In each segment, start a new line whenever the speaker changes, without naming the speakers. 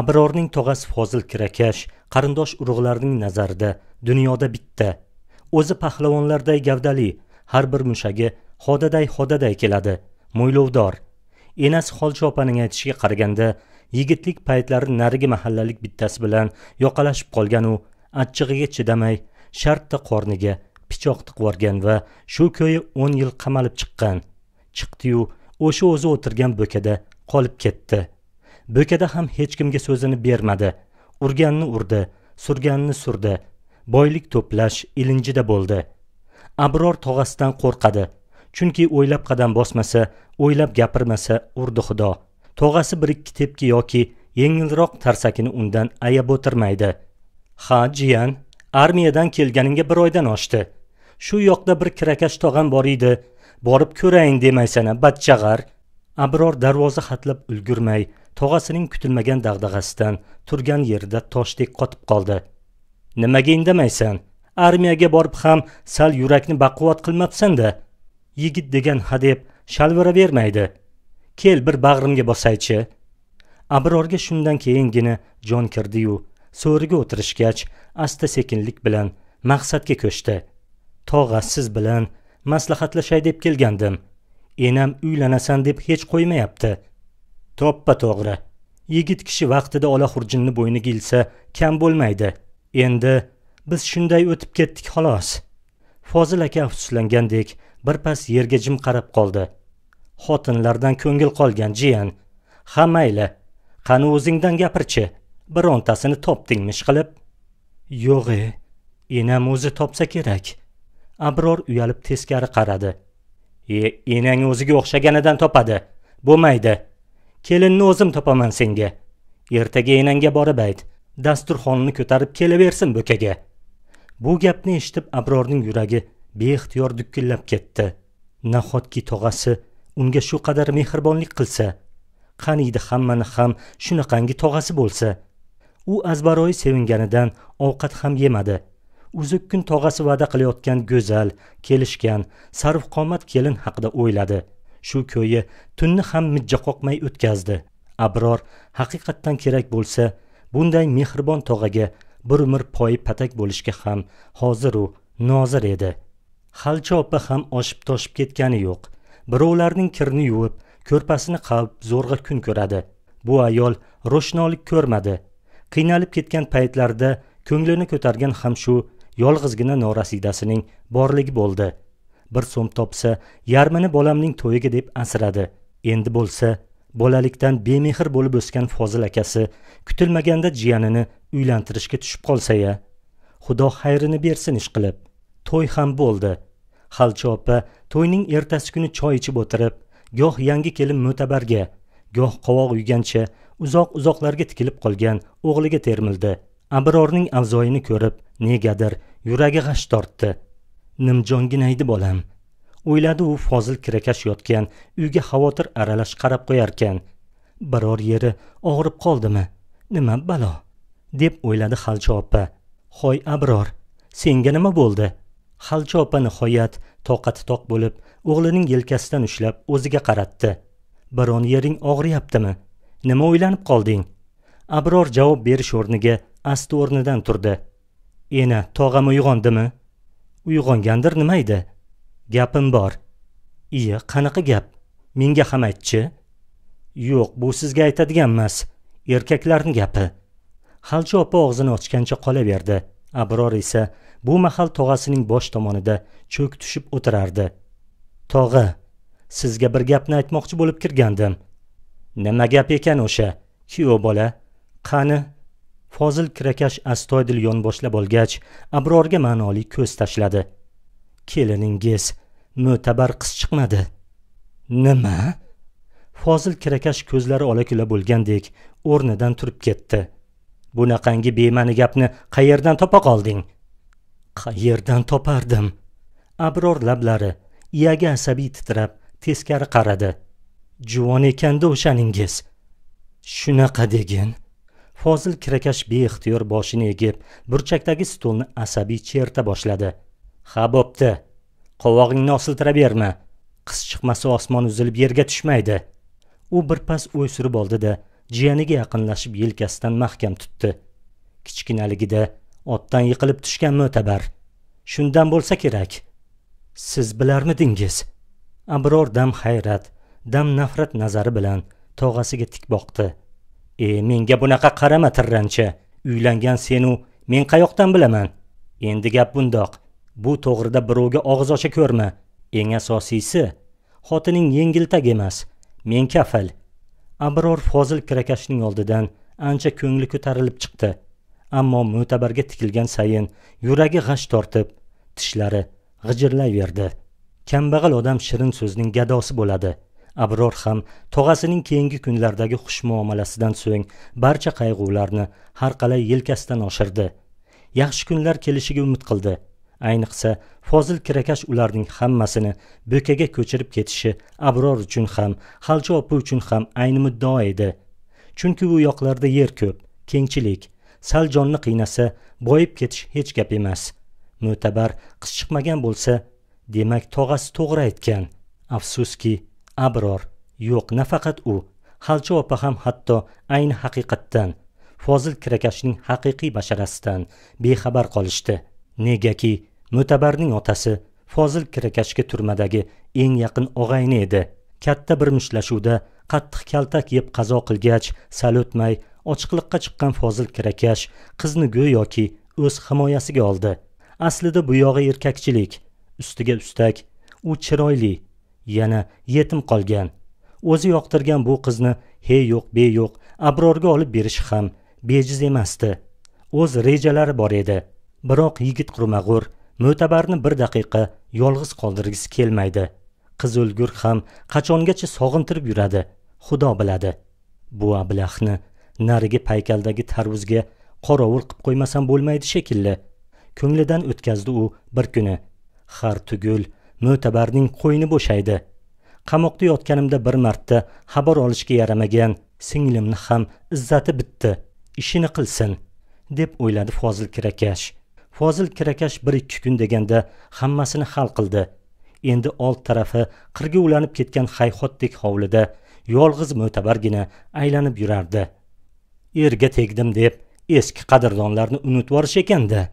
abrorning tog'asi fozil kirakash qarindosh urug'larning nazarida dunyoda bitta o'zi pahlavonlarday gavdali har bir mushagi xodaday xodaday keladi mo'ylovdor enasi xolchopaning aytishiga qaraganda yigitlik paytlari narigi mahallalik bittasi bilan yoqalashib qolganu achchig'iga chidamay shartta qorniga pichoq tiqvorgan va shu ko'yi o'n yil qamalib chiqqan chiqdiyu o'sha o'zi o'tirgan bo'kada qolib ketdi bo'kada ham hech kimga so'zini bermadi urganni urdi surganni surdi boylik to'plash ilinjida bo'ldi abror tog'asidan qo'rqadi chunki o'ylab qadam bosmasa o'ylab gapirmasa urdi xudo tog'asi bir ikki tepki yoki yengilroq tarsakini undan ayab o'tirmaydi ha jiyan armiyadan kelganingga bir oydan oshdi shu yoqda bir kirakash tog'am bor edi borib ko'rayin demaysan a abror darvoza hatlab ulgurmay tog'asining kutilmagan dag'dag'asidan turgan yerida toshdek qotib qoldi nimaga indamaysan armiyaga borib ham sal yurakni baquvvat qilmabsanda yigit degan hadeb shalviravermaydi kel bir bag'rimga bosaychi abrorga shundan keyingina jon kirdiyu so'riga o'tirishgach asta sekinlik bilan maqsadga ko'chdi tog'a siz bilan maslahatlashay deb kelgandim enam uylanasan deb hech qo'ymayapti toppa to'g'ri yigit kishi vaqtida ola xurjinni bo'yniga ilsa kam bo'lmaydi endi biz shunday o'tib ketdik xolos fozil aka afsuslangandek birpas yerga jim qarab qoldi xotinlardan ko'ngil qolgan jiyan ha mayli qani o'zingdan gapirchi birontasini topdingmish qilib yo'g'e enam o'zi topsa kerak abror uyalib teskari qaradi e enang o'ziga o'xshaganidan topadi bo'lmaydi kelinni o'zim topaman senga ertaga enangga borib ayt dasturxonni ko'tarib kelaversin bo'kaga bu gapni eshitib abrorning yuragi beixtiyor dukkillab ketdi nahotki tog'asi unga shu qadar mehribonlik qilsa qaniydi hammani ham shunaqangi tog'asi bo'lsa u azbaroyi sevinganidan ovqat ham yemadi uzuk kun tog'asi va'da qilayotgan go'zal kelishgan sarvqomat kelin haqida o'yladi shu ko'yi tunni ham mijja qoqmay o'tkazdi abror haqiqatdan kerak bo'lsa bunday mehribon tog'aga bir umr poyi patak bo'lishga ham hoziru nozir edi xalcha opa ham oshib toshib ketgani yo'q birovlarning kirni yuvib ko'rpasini qavib zo'rg'a kun ko'radi bu ayol ro'shnolik ko'rmadi qiynalib ketgan paytlarida ko'nglini ko'targan ham shu yolg'izgina norasidasining borligi bo'ldi bir so'm topsa yarmini bolamning to'yiga deb asradi endi bo'lsa bolalikdan bemehr bo'lib o'sgan fozil akasi kutilmaganda jiyanini uylantirishga tushib qolsa ya xudo xayrini bersin ishqilib to'y ham bo'ldi xalcha opa to'yning ertasi kuni choy ichib o'tirib goh yangi kelin mo'tabarga goh qovoq uygancha uzoq uzoqlarga tikilib qolgan o'g'liga termildi abrorning avzoyini ko'rib negadir yuragi g'ash tortdi nimjonginaydi bolam o'yladi u fozil kirakash yotgan uyga xavotir aralash qarab qo'yarkan biror yeri og'rib qoldimi nima balo deb o'yladi xalcha opa hoy abror senga nima bo'ldi xalcha opa nihoyat toqati toq bo'lib o'g'lining yelkasidan ushlab o'ziga qaratdi biron yering og'riyaptimi nima o'ylanib qolding abror javob berish o'rniga asti o'rnidan turdi ena tog'am uyg'ondimi uyg'ongandir nima edi gapim bor iye qanaqa gap menga ham aytchi yo'q bu sizga aytadiganmas erkaklarni gapi halcha opa og'zini ochgancha qolaverdi abror esa bu mahal tog'asining bosh tomonida cho'k tushib o'tirardi tog'a sizga bir gapni aytmoqchi bo'lib kirgandim nima gap ekan o'sha kuyov bola qani fozil kirakash astoydil yonboshlab olgach abrorga ma'noli ko'z tashladi keliningiz mo'tabar qiz chiqmadi nima fozil kirakash ko'zlari olakula bo'lgandek o'rnidan turib ketdi bunaqangi bema'ni gapni qayerdan topa qolding qayerdan topardim abror lablari iyagi asabiy titrab teskari qaradi juvon ekanda o'shaningiz shunaqa degin fozil kirakash beixtiyor boshini egib burchakdagi stulni asabiy cherta boshladi ha bo'pti qovog'ingni berma. qiz chiqmasa osmon uzilib yerga tushmaydi u birpas surib oldida jiyaniga yaqinlashib yelkasidan mahkam tutdi kichkinaligida otdan yiqilib tushgan mo'tabar shundan bo'lsa kerak siz bilarmidingiz abror dam hayrat dam nafrat nazari bilan tog'asiga tik boqdi e menga bunaqa qarama tirranchi uylangan senu men qayoqdan bilaman endi gap bundoq bu to'g'rida birovga og'iz ocha ko'rma eng asosiysi xotining yengiltag emas men kafil abror fozil kirakashning oldidan ancha ko'ngli ko'tarilib chiqdi ammo mo'tabarga tikilgan sayin yuragi g'ash tortib tishlari g'ijirlayverdi kambag'al odam shirin so'zning gadosi bo'ladi abror ham tog'asining keyingi kunlardagi xush muomalasidan so'ng barcha qayg'ularni har qalay yelkasidan oshirdi yaxshi kunlar kelishiga umid qildi ayniqsa fozil kirakash ularning hammasini bo'kaga ko'chirib ketishi abror uchun ham xalcha opa uchun ham ayni muddao edi chunki u yoqlarda yer ko'p kengchilik sal jonni qiynasa boyib ketish hech gap emas mo'tabar qiz chiqmagan bo'lsa demak tog'asi to'g'ri aytgan afsuski abror yo'q nafaqat u xalcha opa ham hatto ayni haqiqatdan fozil kirakashning haqiqiy basharasidan bexabar qolishdi negaki mo'tabarning otasi fozil kirakashga turmadagi eng yaqin og'ayni edi katta bir mushtlashuvda qattiq kaltak yeb qazo qilgach sal o'tmay ochiqliqqa chiqqan fozil kirakash qizni go'yoki o'z himoyasiga oldi aslida bu yog'i erkakchilik ustiga ustak u chiroyli yana yetim qolgan o'zi yoqtirgan bu qizni he yo'q be yo'q abrorga olib berish ham bejiz emasdi o'z rejalari bor edi biroq yigit qurmag'ur mo'tabarni bir daqiqa yolg'iz qoldirgisi kelmaydi qiz o'lgur ham qachongacha sog'intirib yuradi xudo biladi bu ablahni narigi paykaldagi tarvuzga qorovul qilib qo'ymasam bo'lmaydi shekilli ko'nglidan o'tkazdi u bir kuni har tugul mo'tabarning qo'yni bo'shaydi qamoqda yotganimda bir marta xabar olishga yaramagan singlimni ham izzati bitdi ishini qilsin deb o'yladi fozil kirakash fozil kirakash bir ikki kun deganda hammasini hal qildi endi old tarafi qirga ulanib ketgan hayxotdek hovlida yolg'iz mo'tabargina aylanib yurardi erga tegdim deb eski qadrdonlarni unutib yuborish ekanda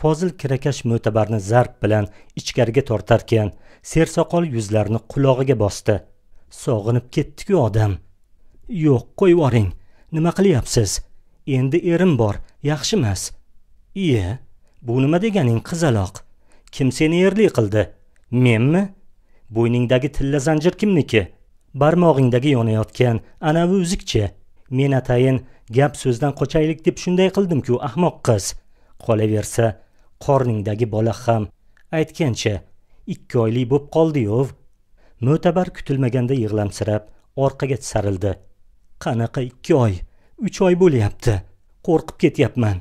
fozil kirakash mo'tabarni zarb bilan ichkariga tortarkan sersoqol yuzlarini qulog'iga bosdi sog'inib ketdiku odam yo'q qo'yib yuboring nima qilyapsiz endi erim bor yaxshimas iye bu nima deganing qizaloq kim seni erli qildi menmi bo'yningdagi tilla zanjir kimniki barmog'ingdagi yonayotgan anavi uzukchi men atayin gap so'zdan qochaylik deb shunday qildimku ahmoq qiz qolaversa qorningdagi bola ham aytgancha ikki oylik bo'lib qoldi yov mo'tabar kutilmaganda yig'lamsirab orqaga sarildi qanaqa ikki oy uch oy bo'lyapti qo'rqib ketyapman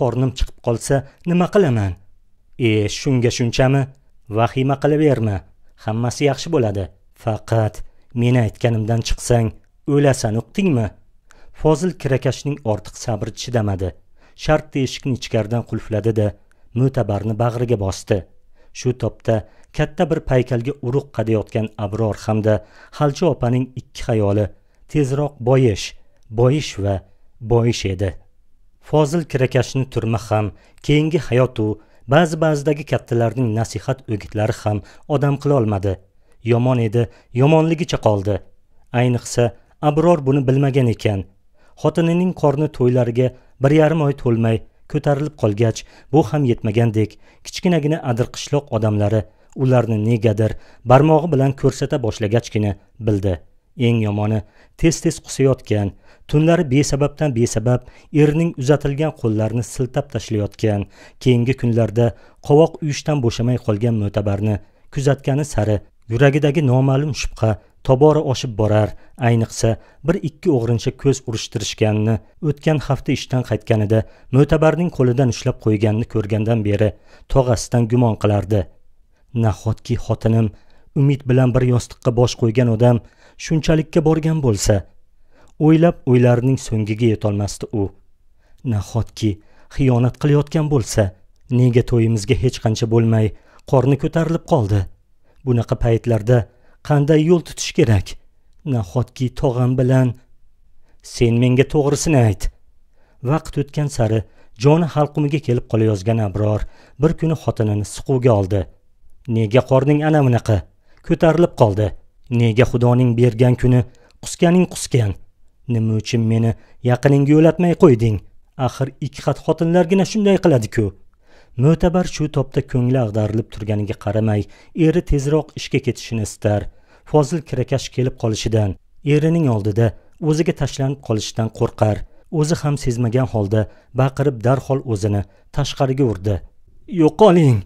qornim chiqib qolsa nima qilaman e shunga shunchami vahima qilaverma hammasi yaxshi bo'ladi faqat meni aytganimdan chiqsang o'lasan uqdingmi fozil kirakashning ortiq sabri chidamadi shartta eshikni ichkaridan qulfladi da mo'tabarni bag'riga bosdi shu topda katta bir paykalga uruq qadayotgan abror hamda xalcha opaning ikki xayoli tezroq boyish boyish va boyish edi fozil kirakashni turma ham keyingi hayotu ba'zi ba'zidagi kattalarning nasihat o'gitlari ham odam qilolmadi yomon edi yomonligicha qoldi ayniqsa abror buni bilmagan ekan xotinining qorni to'ylariga bir yarim oy to'lmay ko'tarilib qolgach bu ham yetmagandek kichkinagina adirqishloq odamlari ularni negadir barmog'i bilan ko'rsata boshlagachgina bildi eng yomoni tez tez qusayotgan tunlari besababdan besabab erining uzatilgan qo'llarini siltab tashlayotgan keyingi kunlarda qovoq uyushdan bo'shamay qolgan mo'tabarni kuzatgani sari yuragidagi noma'lum shubha tobora oshib borar ayniqsa bir ikki o'g'rincha ko'z urishtirishganini o'tgan hafta ishdan qaytganida mo'tabarning qo'lidan ushlab qo'yganini ko'rgandan beri tog'asidan gumon qilardi nahotki xotinim umid bilan bir yostiqqa bosh qo'ygan odam shunchalikka borgan bo'lsa o'ylab o'ylarining so'ngiga yetolmasdi u nahotki xiyonat qilayotgan bo'lsa nega to'yimizga hech qancha bo'lmay qorni ko'tarilib qoldi bunaqa paytlarda qanday yo'l tutish kerak nahotki tog'am bilan sen menga to'g'risini ayt vaqt o'tgan sari joni halqumiga kelib qolayozgan abror bir kuni xotinini siquvga oldi nega qorning ana bunaqa ko'tarilib qoldi nega xudoning bergan kuni qusganing qusgan nima uchun meni yaqininga yo'latmay qo'yding axir ikki xat xotinlargina shunday qiladi-ku mo'tabar shu topda ko'ngli ag'darilib turganiga qaramay eri tezroq ishga ketishini istar fozil kirakash kelib qolishidan erining oldida o'ziga tashlanib qolishdan qo'rqar o'zi ham sezmagan holda baqirib darhol o'zini tashqariga urdi yo'qoling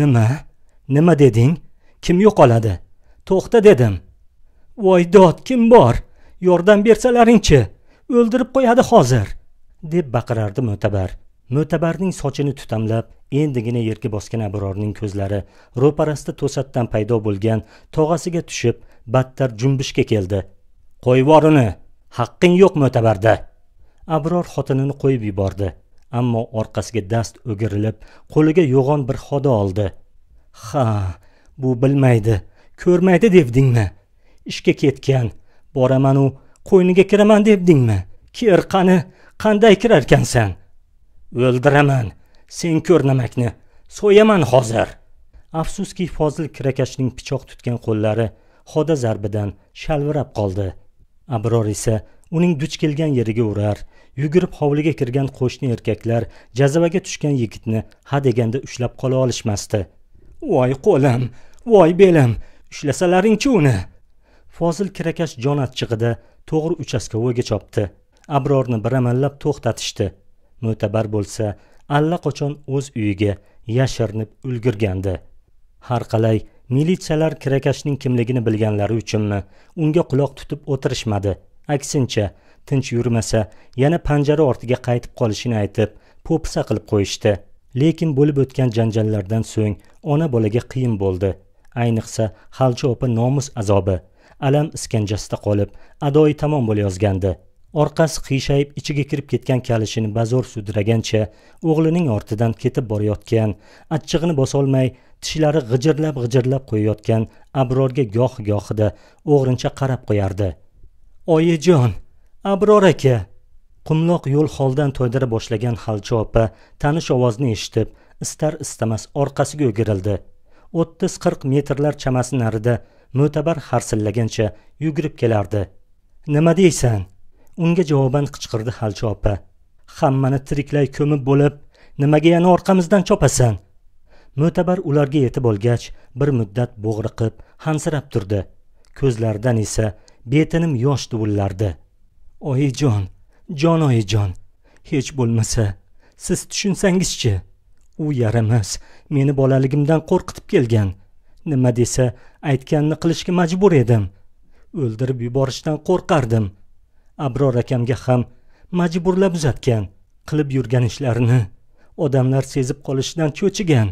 nima nima deding kim yo'qoladi to'xta dedim voy dod kim bor yordam bersalaringchi o'ldirib qo'yadi hozir deb baqirardi mo'tabar mo'tabarning sochini tutamlab endigina yerga bosgan abrorning ko'zlari ro'parasida to'satdan paydo bo'lgan tog'asiga tushib battar jumbishga keldi qo'yvorini haqqing yo'q mo'tabarda abror xotinini qo'yib yubordi ammo orqasiga dast o'girilib qo'liga yo'g'on bir xoda oldi ha bu bilmaydi ko'rmaydi devdingmi ishga ketgan boramanu qo'yniga kiraman devdingmi kir qani qanday kirarkansan o'ldiraman sen ko'r namakni so'yaman hozir afsuski fozil kirakashning pichoq tutgan qo'llari xoda zarbidan shalvirab qoldi abror esa uning duch kelgan yeriga urar yugurib hovliga kirgan qo'shni erkaklar jazavaga tushgan yigitni ha deganda ushlab qola olishmasdi voy qo'lim voy belim ushlasalaringchi uni fozil kirakash jon achchig'ida to'g'ri uchastkavoyga chopdi abrorni bir amallab to'xtatishdi mo'tabar bo'lsa allaqachon o'z uyiga yashirinib ulgurgandi har qalay militsiyalar kirakashning kimligini bilganlari uchunmi unga quloq tutib o'tirishmadi aksincha tinch yurmasa yana panjara ortiga qaytib qolishini aytib po'pisa qilib qo'yishdi lekin bo'lib o'tgan janjallardan so'ng ona bolaga qiyin bo'ldi ayniqsa halcha opa nomus azobi alam iskanjasida qolib adoyi tamom bo'layozgandi orqasi qiyshayib ichiga kirib ketgan kalishini bazo'r sudragancha o'g'lining ortidan ketib borayotgan achchig'ini bosolmay tishlari g'ijirlab g'ijirlab qo'yayotgan abrorga goh gohida o'g'rincha qarab qo'yardi oyijon abror aka qumloq yo'l holdan toydira boshlagan xalcha opa tanish ovozni eshitib istar istamas orqasiga o'girildi o'ttiz qirq metrlar chamasi narida mo'tabar harsillagancha yugurib kelardi nima deysan unga javoban qichqirdi xalcha opa hammani tiriklay ko'mib bo'lib nimaga yana orqamizdan chopasan mo'tabar ularga yetib olgach bir muddat bo'g'riqib hansirab turdi ko'zlaridan esa betinim yosh duvillardi oyijon jon oyijon hech bo'lmasa siz tushunsangizchi u yaramas meni bolaligimdan qo'rqitib kelgan nima desa aytganini qilishga majbur edim o'ldirib yuborishdan qo'rqardim abror akamga ham majburlab uzatgan qilib yurgan ishlarini odamlar sezib qolishdan cho'chigan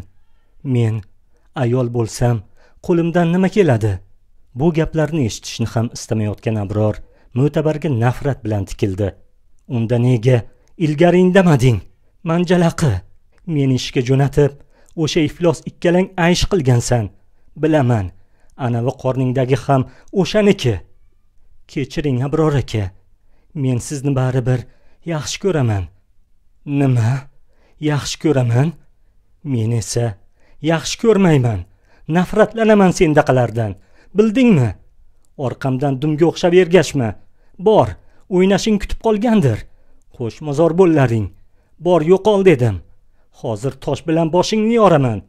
men ayol bo'lsam qo'limdan nima keladi bu gaplarni eshitishni ham istamayotgan abror mo'tabarga nafrat bilan tikildi unda nega ilgari indamading manjalaqi meni ishga jo'natib o'sha iflos ikkalang aysh qilgansan bilaman anavi qorningdagi ham o'shaniki kechiring abror aka men sizni baribir yaxshi ko'raman nima yaxshi ko'raman men esa yaxshi ko'rmayman nafratlanaman sendaqalardan bildingmi orqamdan dumga o'xshab ergashma bor o'ynashing kutib qolgandir qo'shmozor bo'llaring bor yo'qol dedim hozir tosh bilan boshingni yoraman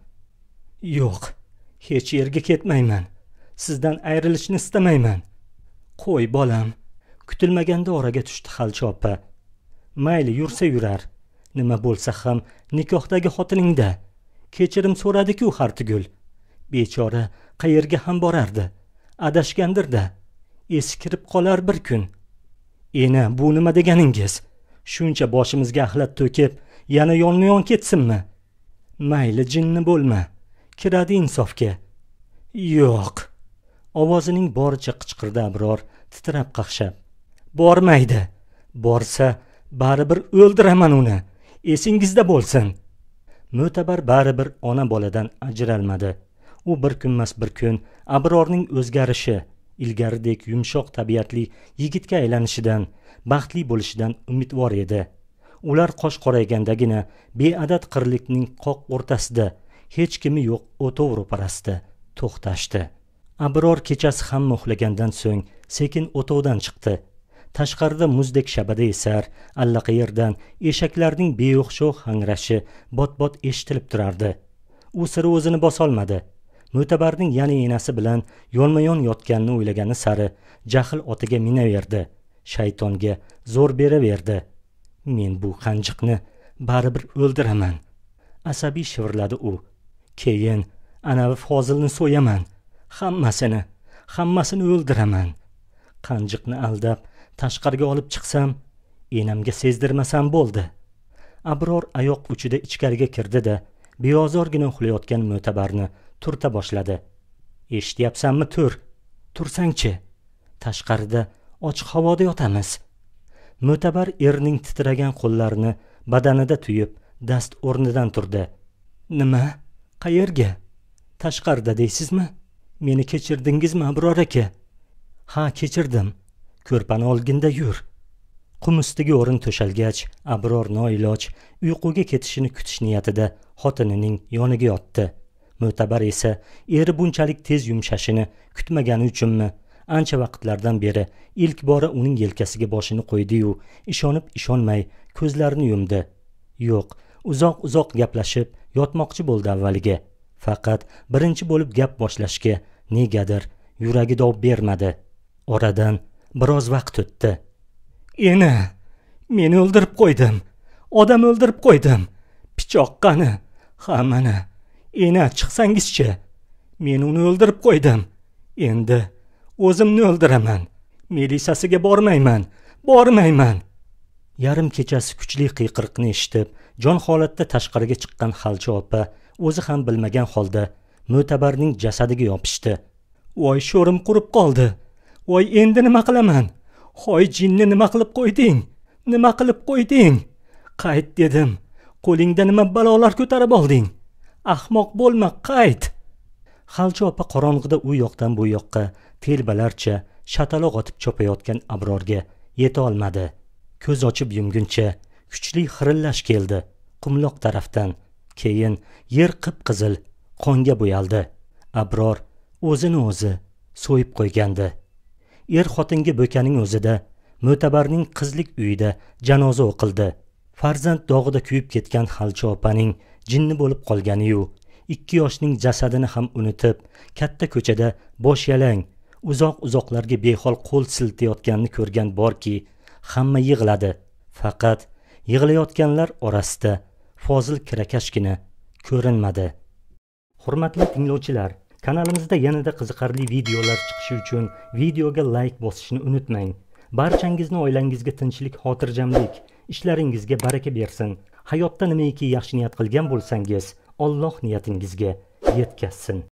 yo'q hech yerga ketmayman sizdan ayrilishni istamayman qo'y bolam kutilmaganda oraga tushdi xalcha opa mayli yursa yurar nima bo'lsa ham nikohdagi xotiningda kechirim so'radiku har bechora qayerga ham borardi adashgandirda esi kirib qolar bir kun ena bu nima deganingiz shuncha boshimizga axlat to'kib yana yonma yon ketsinmi mayli jinni bo'lma kiradi insofga yo'q ovozining boricha qichqirdi abror titrab qaqshab bormaydi borsa baribir o'ldiraman uni esingizda bo'lsin mo'tabar baribir ona boladan ajralmadi u bir kunmas bir kun abrorning o'zgarishi ilgaridek yumshoq tabiatli yigitga aylanishidan baxtli bo'lishidan umidvor edi ular qosh qoraygandagina beadad qirlikning qoq o'rtasida hech kimi yo'q o'tov ro'parasida to'xtashdi abror kechasi hamma uxlagandan so'ng sekin o'tovdan chiqdi tashqarida muzdek shabada esar allaqayerdan eshaklarning beo'xshov hangrashi bot bot eshitilib turardi u siri o'zini bosolmadi mo'tabarning yana enasi bilan yonma yon yotganini o'ylagani sari jahl otiga minaverdi shaytonga zo'r beraverdi men bu qanjiqni baribir o'ldiraman asabiy shivirladi u keyin anavi fozilni so'yaman hammasini hammasini o'ldiraman qanjiqni aldab tashqariga olib chiqsam enamga sezdirmasam bo'ldi abror oyoq uchida ichkariga kirdi da beozorgina uxlayotgan mo'tabarni turta boshladi eshityapsanmi tur tursangchi tashqarida ochiq havoda yotamiz mo'tabar erning titragan qo'llarini badanida tuyib dast o'rnidan turdi nima qayerga tashqarida deysizmi meni kechirdingizmi abror aka ha kechirdim ko'rpani olginda yur qum ustiga o'rin to'shalgach abror noiloj uyquga ketishini kutish niyatida xotinining yoniga yotdi mo'tabar esa eri bunchalik tez yumshashini kutmagani uchunmi ancha vaqtlardan beri ilk bora uning yelkasiga boshini qo'ydiyu ishonib ishonmay ko'zlarini yumdi yo'q uzoq uzoq gaplashib yotmoqchi bo'ldi avvaliga faqat birinchi bo'lib gap boshlashga negadir yuragi dov bermadi oradan biroz vaqt o'tdi ena meni o'ldirib qo'ydim odam o'ldirib qo'ydim pichoq qani ha mana ena chiqsangizchi men uni o'ldirib qo'ydim endi o'zimni o'ldiraman melisasiga bormayman bormayman yarim kechasi kuchli qiyqiriqni eshitib jon holatda tashqariga chiqqan xalcha opa o'zi ham bilmagan holda mo'tabarning jasadiga yopishdi voy sho'rim qurib qoldi voy endi nima qilaman hoy jinni nima qilib qo'yding nima qilib qo'yding qayt dedim qo'lingda nima balolar ko'tarib olding ahmoq bo'lma qayt xalcha opa qorong'ida u yoqdan bu yoqqa telbalarcha shataloq otib chopayotgan abrorga yetolmadi ko'z ochib yumguncha kuchli xirillash keldi qumloq tarafdan keyin yer qip qizil qonga bo'yaldi abror o'zini o'zi so'yib qo'ygandi er xotinga bo'kaning o'zida mo'tabarning qizlik uyida janoza o'qildi farzand dog'ida kuyib ketgan xalcha opaning jinni bo'lib qolganiyu ikki yoshning jasadini ham unutib katta ko'chada bosh yalang uzoq uzoqlarga behol qo'l siltayotganini ko'rgan borki hamma yig'ladi faqat yig'layotganlar orasida fozil kirakashgina ko'rinmadi hurmatli tinglovchilar Kanalimizda yanada qiziqarli videolar chiqishi uchun videoga layk like bosishni unutmang. Barchangizni oylangizga tinchlik, xotirjamlik, ishlaringizga baraka bersin. Hayotda nimaiki yaxshi niyat qilgan bo'lsangiz, Alloh niyatingizga yetkazsin.